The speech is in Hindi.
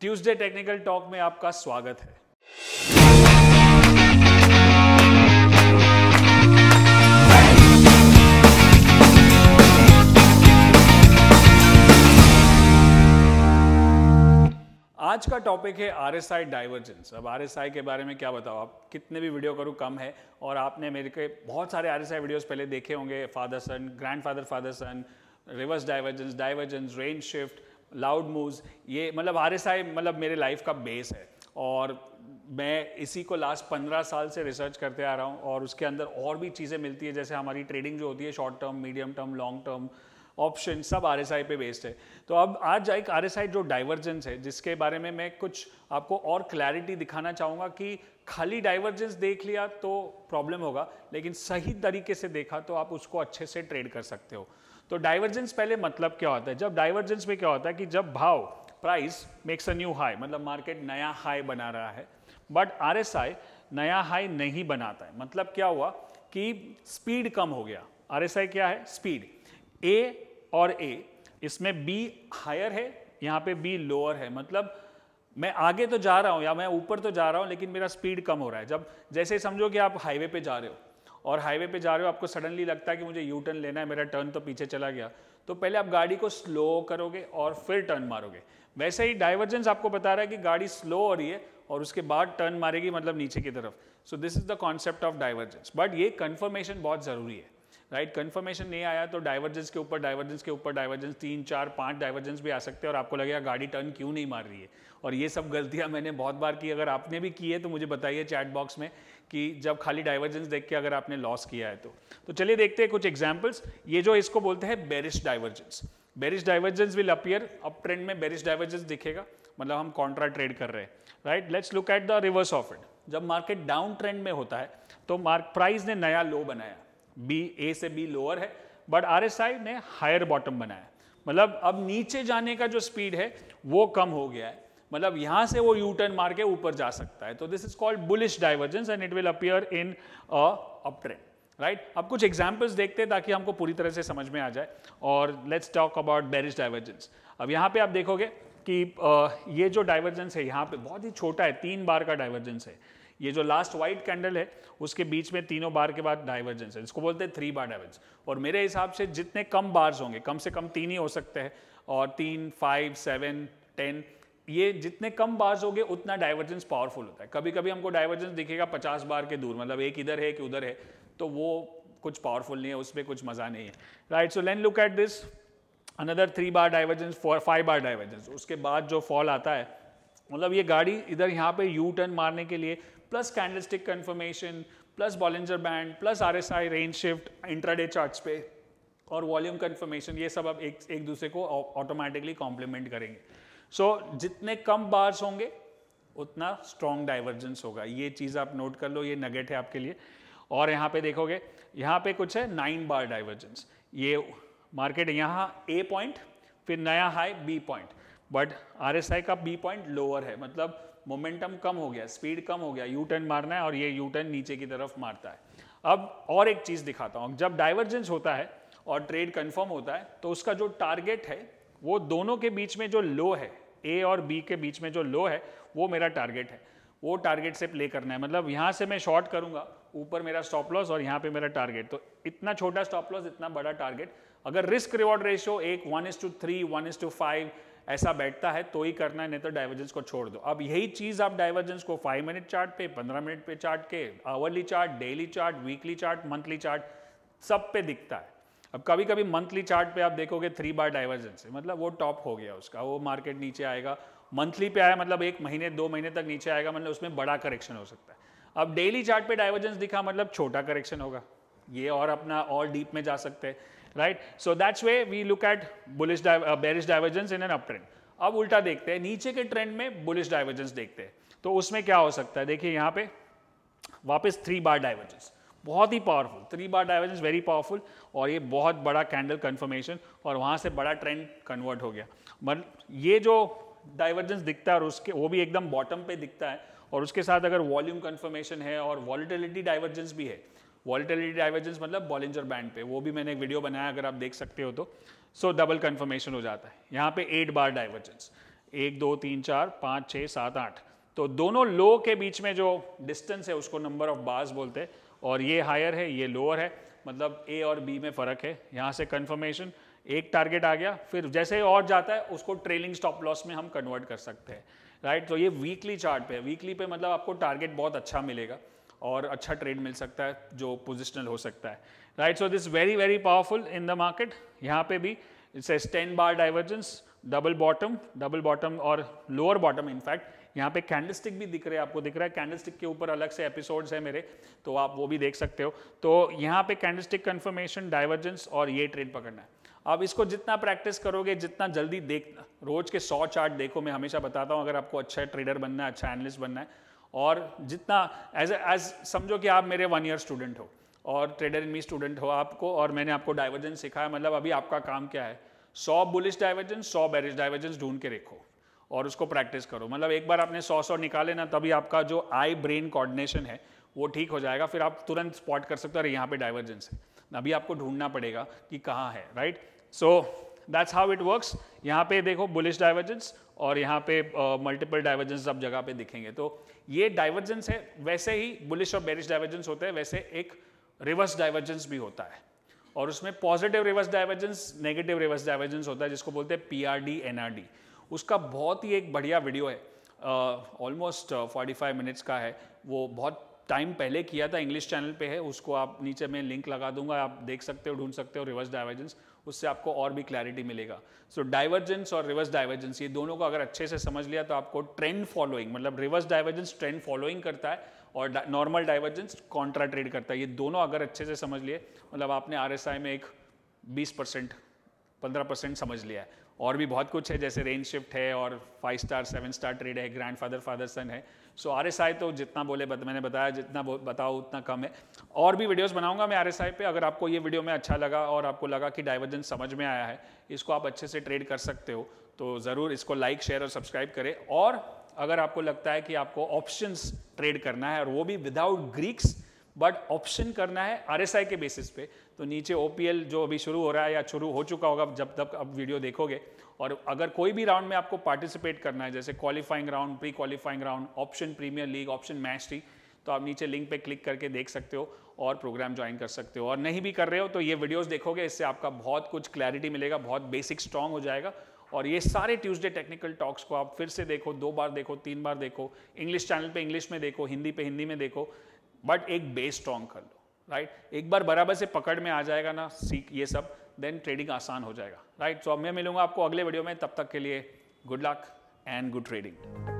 ट्यूसडे टेक्निकल टॉक में आपका स्वागत है आज का टॉपिक है आर एस आई डाइवर्जेंस अब आर एस आई के बारे में क्या बताओ आप कितने भी वीडियो करूँ कम है और आपने मेरे के बहुत सारे आर एस आई वीडियोज़ पहले देखे होंगे father son grand father father son reverse divergence divergence range shift loud moves ये मतलब आर एस आई मतलब मेरे लाइफ का बेस है और मैं इसी को लास्ट पंद्रह साल से रिसर्च करते आ रहा हूँ और उसके अंदर और भी चीज़ें मिलती है जैसे हमारी ट्रेडिंग जो होती है short term medium term long term option सब आर पे बेस्ड है तो अब आज एक आर एस जो डाइवर्जेंस है जिसके बारे में मैं कुछ आपको और क्लैरिटी दिखाना चाहूँगा कि खाली डाइवर्जेंस देख लिया तो प्रॉब्लम होगा लेकिन सही तरीके से देखा तो आप उसको अच्छे से ट्रेड कर सकते हो तो डाइवर्जेंस पहले मतलब क्या होता है जब डाइवर्जेंस में क्या होता है कि जब भाव price makes a new high मतलब मार्केट नया हाई बना रहा है बट आर नया हाई नहीं बनाता है मतलब क्या हुआ कि स्पीड कम हो गया आर क्या है स्पीड ए और ए इसमें बी हायर है यहाँ पे बी लोअर है मतलब मैं आगे तो जा रहा हूँ या मैं ऊपर तो जा रहा हूँ लेकिन मेरा स्पीड कम हो रहा है जब जैसे समझो कि आप हाईवे पे जा रहे हो और हाईवे पे जा रहे हो आपको सडनली लगता है कि मुझे यू टर्न लेना है मेरा टर्न तो पीछे चला गया तो पहले आप गाड़ी को स्लो करोगे और फिर टर्न मारोगे वैसे ही डाइवर्जेंस आपको बता रहा है कि गाड़ी स्लो हो रही है और उसके बाद टर्न मारेगी मतलब नीचे की तरफ so this is the concept of divergence but ये कन्फर्मेशन बहुत ज़रूरी है राइट कंफर्मेशन नहीं आया तो डाइवर्जेंस के ऊपर डाइवर्जेंस के ऊपर डाइवर्जेंस तीन चार पाँच डाइवर्जेंस भी आ सकते हैं और आपको लगेगा गाड़ी टर्न क्यों नहीं मार रही है और ये सब गलतियाँ मैंने बहुत बार की अगर आपने भी की है तो मुझे बताइए चैट बॉक्स में कि जब खाली डाइवर्जेंस देख के अगर आपने लॉस किया है तो, तो चलिए देखते हैं कुछ एग्जाम्पल्स ये जो इसको बोलते हैं bearish divergence bearish divergence will appear up trend में बेरिश डाइवर्जेंस दिखेगा मतलब हम कॉन्ट्रा ट्रेड कर रहे हैं right let's look at the reverse of it जब मार्केट डाउन ट्रेंड में होता है तो मार्क प्राइस ने नया लो बनाया बी ए से बी लोअर है बट आर ने हायर बॉटम बनाया मतलब अब नीचे जाने का जो स्पीड है वो कम हो गया है मतलब यहां से वो यू टर्न मार के ऊपर जा सकता है तो this is called bullish divergence and it will appear in up trend right अब कुछ एग्जाम्पल्स देखते हैं ताकि हमको पूरी तरह से समझ में आ जाए और let's talk about bearish divergence अब यहाँ पे आप देखोगे कि ये जो डाइवर्जेंस है यहाँ पे बहुत ही छोटा है तीन बार का डाइवर्जेंस है ये जो लास्ट व्हाइट कैंडल है उसके बीच में तीनों बार के बाद डाइवर्जेंस है इसको बोलते हैं थ्री बार डाइवर्जेंस और मेरे हिसाब से जितने कम बार्स होंगे कम से कम तीन ही हो सकते हैं और तीन फाइव सेवन टेन ये जितने कम बार्स होंगे उतना डाइवर्जेंस पावरफुल होता है कभी कभी हमको डाइवर्जेंस दिखेगा पचास बार के दूर मतलब एक इधर है कि उधर है तो वो कुछ पावरफुल नहीं है उसमें कुछ मज़ा नहीं है राइट सो लेन look at this another three bar divergence four five bar divergence उसके बाद जो फॉल आता है मतलब ये गाड़ी इधर यहाँ पे यू टर्न मारने के लिए plus candlestick confirmation plus Bollinger band plus RSI range shift intraday charts पे और वॉल्यूम कन्फर्मेशन ये सब आप एक एक दूसरे को ऑटोमेटिकली कॉम्प्लीमेंट करेंगे सो so, जितने कम बार्स होंगे उतना स्ट्रॉन्ग डाइवर्जेंस होगा ये चीज़ आप नोट कर लो ये नगेट है आपके लिए और यहाँ पे देखोगे यहाँ पे कुछ है नाइन बार डाइवर्जेंस ये मार्केट यहाँ ए पॉइंट फिर नया high B point but R का बी पॉइंट लोअर है मतलब मोमेंटम कम हो गया स्पीड कम हो गया यू टर्न मारना है और ये यू टर्न नीचे की तरफ मारता है अब और एक चीज़ दिखाता हूँ जब डाइवर्जेंस होता है और ट्रेड कन्फर्म होता है तो उसका जो टारगेट है वो दोनों के बीच में जो लो है ए और बी के बीच में जो लो है वो मेरा टारगेट है वो टारगेट से प्ले करना है मतलब यहाँ से मैं शॉर्ट करूंगा ऊपर मेरा स्टॉप लॉस और यहाँ पे मेरा टारगेट तो इतना छोटा स्टॉप लॉस इतना बड़ा टारगेट अगर रिस्क रिवॉर्ड रेशियो एक one is to three one is to five ऐसा बैठता है तो ही करना है नहीं तो डाइवर्जेंस को छोड़ दो अब यही चीज़ आप डाइवर्जेंस को फाइव मिनट चार्ट पे पंद्रह मिनट पे चार्ट के hourly chart daily chart weekly chart monthly chart सब पे दिखता है अब कभी कभी मंथली चार्ट पे आप देखोगे थ्री बार डाइवर्जेंस है मतलब वो टॉप हो गया उसका वो मार्केट नीचे आएगा मंथली पे आया मतलब एक महीने दो महीने तक नीचे आएगा मतलब उसमें बड़ा करेक्शन हो सकता है अब डेली चार्ट पे डाइवर्जेंस दिखा मतलब छोटा करेक्शन होगा ये और अपना और डीप में जा सकते हैं right so that's way we look at bullish bearish divergence in an uptrend अब उल्टा देखते हैं नीचे के ट्रेंड में बुलिश डाइवर्जेंस देखते हैं तो उसमें क्या हो सकता है देखिए यहाँ पे वापस थ्री बार डाइवर्जेंस बहुत ही powerful three bar divergence very powerful और ये बहुत बड़ा कैंडल कन्फर्मेशन और वहां से बड़ा ट्रेंड कन्वर्ट हो गया मतलब ये जो डाइवर्जेंस दिखता है और उसके वो भी एकदम बॉटम पे दिखता है और उसके साथ अगर वॉल्यूम कन्फर्मेशन है और वॉलिटिलिटी डाइवर्जेंस भी है वॉलिटिलिटी डाइवर्जेंस मतलब बॉलिंजर बैंड पे वो भी मैंने एक वीडियो बनाया अगर आप देख सकते हो तो सो डबल कन्फर्मेशन हो जाता है यहाँ पे एट बार डाइवर्जेंस एक दो तीन चार पाँच छः सात आठ तो दोनों लो के बीच में जो डिस्टेंस है उसको नंबर ऑफ बार्स बोलते हैं और ये हायर है ये लोअर है मतलब ए और बी में फ़र्क है यहाँ से कन्फर्मेशन एक टारगेट आ गया फिर जैसे और जाता है उसको ट्रेलिंग स्टॉप लॉस में हम कन्वर्ट कर सकते हैं राइट तो ये वीकली चार्ट पे है वीकली पे मतलब आपको टारगेट बहुत अच्छा मिलेगा और अच्छा ट्रेड मिल सकता है जो पोजिशनल हो सकता है right so this very very powerful in the market यहाँ पे भी it's ten bar divergence double bottom double bottom और लोअर बॉटम इनफैक्ट यहाँ पे कैंडलस्टिक भी दिख रहे हैं आपको दिख रहा है कैंडलस्टिक के ऊपर अलग से एपिसोड्स है मेरे तो आप वो भी देख सकते हो तो यहाँ पे कैंडलस्टिक कन्फर्मेशन डाइवर्जेंस और ये ट्रेड पकड़ना है आप इसको जितना प्रैक्टिस करोगे जितना जल्दी देख रोज के सौ चार्ट देखो मैं हमेशा बताता हूँ अगर आपको अच्छा ट्रेडर बनना है अच्छा एनालिस्ट बनना है और जितना एज एज समझो कि आप मेरे वन ईयर स्टूडेंट हो और ट्रेडर इन मी स्टूडेंट हो आपको और मैंने आपको डाइवर्जेंस सिखाया मतलब अभी आपका काम क्या है सौ बुलिश डाइवर्जेंस सौ बैरिज डाइवर्जेंस ढूंढ के रखो और उसको प्रैक्टिस करो मतलब एक बार आपने सौ सौ निकाले ना तभी आपका जो आई ब्रेन कोऑर्डिनेशन है वो ठीक हो जाएगा फिर आप तुरंत स्पॉट कर सकते हो अरे यहाँ पे डाइवर्जेंस है अभी आपको ढूंढना पड़ेगा कि कहाँ है right so so, that's how it works यहाँ पे देखो बुलिश डाइवर्जेंस और यहाँ पे मल्टीपल डाइवर्जेंस सब जगह पे दिखेंगे तो ये डाइवर्जेंस है वैसे ही बुलिश और बेरिश डाइवर्जेंस होते हैं वैसे एक रिवर्स डाइवर्जेंस भी होता है और उसमें positive reverse divergence negative reverse divergence होता है जिसको बोलते हैं पी आर डी उसका बहुत ही एक बढ़िया वीडियो है ऑलमोस्ट फोर्टी फाइव मिनट्स का है वो बहुत टाइम पहले किया था इंग्लिश चैनल पे है उसको आप नीचे में लिंक लगा दूंगा आप देख सकते हो ढूंढ सकते हो रिवर्स डाइवर्जेंस उससे आपको और भी क्लैरिटी मिलेगा सो so, डाइवर्जेंस और रिवर्स डाइवर्जेंस ये दोनों को अगर अच्छे से समझ लिया तो आपको ट्रेंड फॉलोइंग मतलब रिवर्स डाइवर्जेंस ट्रेंड फॉलोइंग करता है और नॉर्मल डाइवर्जेंस कॉन्ट्रा ट्रेड करता है ये दोनों अगर अच्छे से समझ लिए मतलब आपने आर में एक बीस परसेंट पंद्रह परसेंट समझ लिया है और भी बहुत कुछ है जैसे रेन शिफ्ट है और five star seven star trade है ग्रैंड फादर फादर सन है सो आर एस आई तो जितना बोले बत, मैंने बताया जितना बताओ उतना कम है और भी वीडियोस बनाऊंगा मैं आर एस आई पर अगर आपको ये वीडियो में अच्छा लगा और आपको लगा कि डाइवर्जन समझ में आया है इसको आप अच्छे से ट्रेड कर सकते हो तो ज़रूर इसको लाइक शेयर और सब्सक्राइब करें और अगर आपको लगता है कि आपको ऑप्शंस ट्रेड करना है और वो भी विदाउट ग्रीक्स बट ऑप्शन करना है आरएसआई के बेसिस पे तो नीचे ओपीएल जो अभी शुरू हो रहा है या शुरू हो चुका होगा जब तक आप वीडियो देखोगे और अगर कोई भी राउंड में आपको पार्टिसिपेट करना है जैसे qualifying round pre qualifying round option premier league option match थी तो आप नीचे लिंक पे क्लिक करके देख सकते हो और प्रोग्राम ज्वाइन कर सकते हो और नहीं भी कर रहे हो तो ये वीडियोस देखोगे इससे आपका बहुत कुछ क्लैरिटी मिलेगा बहुत बेसिक स्ट्रांग हो जाएगा और ये सारे ट्यूसडे टेक्निकल टॉक्स को आप फिर से देखो दो बार देखो तीन बार देखो इंग्लिश चैनल पे इंग्लिश में देखो हिंदी पे हिंदी में देखो बट एक बेस स्ट्रांग कर लो राइट right? एक बार बराबर से पकड़ में आ जाएगा ना सीख ये सब देन ट्रेडिंग आसान हो जाएगा राइट right? सो so, अब मैं मिलूंगा आपको अगले वीडियो में तब तक के लिए good luck and good trading